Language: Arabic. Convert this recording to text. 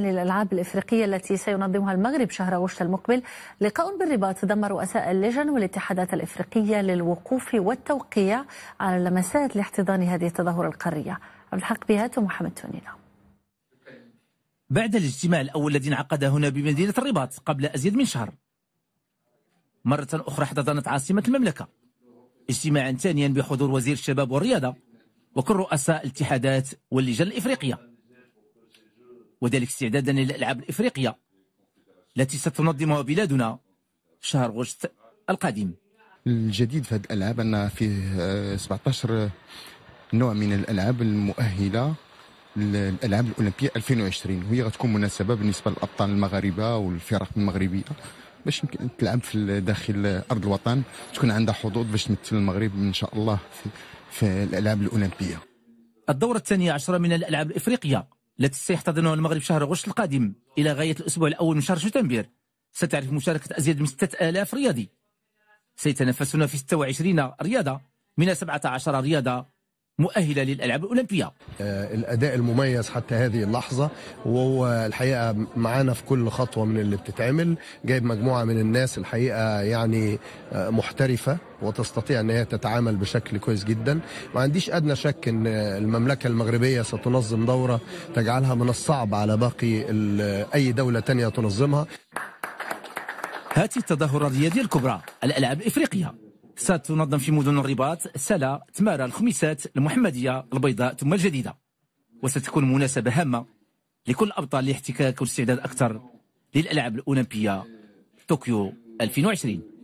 للألعاب الإفريقية التي سينظمها المغرب شهر أغسطس المقبل لقاء بالرباط ضم رؤساء اللجن والاتحادات الإفريقية للوقوف والتوقيع على لمسات لاحتضان هذه التظاهرة القارية عبد الحق بهات ومحمد تونينا بعد الاجتماع الأول الذي انعقد هنا بمدينة الرباط قبل أزيد من شهر مرة أخرى احتضنت عاصمة المملكة اجتماعا ثانيا بحضور وزير الشباب والرياضة وكل رؤساء الاتحادات واللجان الإفريقية وذلك استعدادا للألعاب الإفريقية التي ستنظمها بلادنا شهر غشت القادم الجديد في هذه الألعاب أن فيه آه، 17 نوع من الألعاب المؤهلة للألعاب الاولمبيه 2020 وهي غتكون مناسبه بالنسبه للابطال المغاربه والفرق المغربيه باش تلعب في داخل ارض الوطن تكون عندها حظوظ باش تمثل المغرب ان شاء الله في, في الالعاب الاولمبيه الدوره الثانيه عشرة من الالعاب الافريقيه التي سيحتضنها المغرب شهر غشت القادم إلى غاية الأسبوع الأول من شهر شتنبر ستعرف مشاركة أزيد من 6000 رياضي سيتنافسون في 26 رياضة من 17 رياضة مؤهلة للألعاب الأولمبية آه، الأداء المميز حتى هذه اللحظة وهو الحقيقة معانا في كل خطوة من اللي بتتعمل جايب مجموعة من الناس الحقيقة يعني آه، محترفة وتستطيع ان هي تتعامل بشكل كويس جدا ما عنديش ادنى شك ان المملكه المغربيه ستنظم دوره تجعلها من الصعب على باقي اي دوله تانية تنظمها هاتي التظاهره الرياضيه الكبرى الالعاب الافريقيه ستنظم في مدن الرباط سلا تمارا الخميسات المحمدية البيضاء ثم الجديدة وستكون مناسبة هامة لكل الأبطال لاحتكاك والاستعداد أكثر للألعاب الأولمبية طوكيو 2020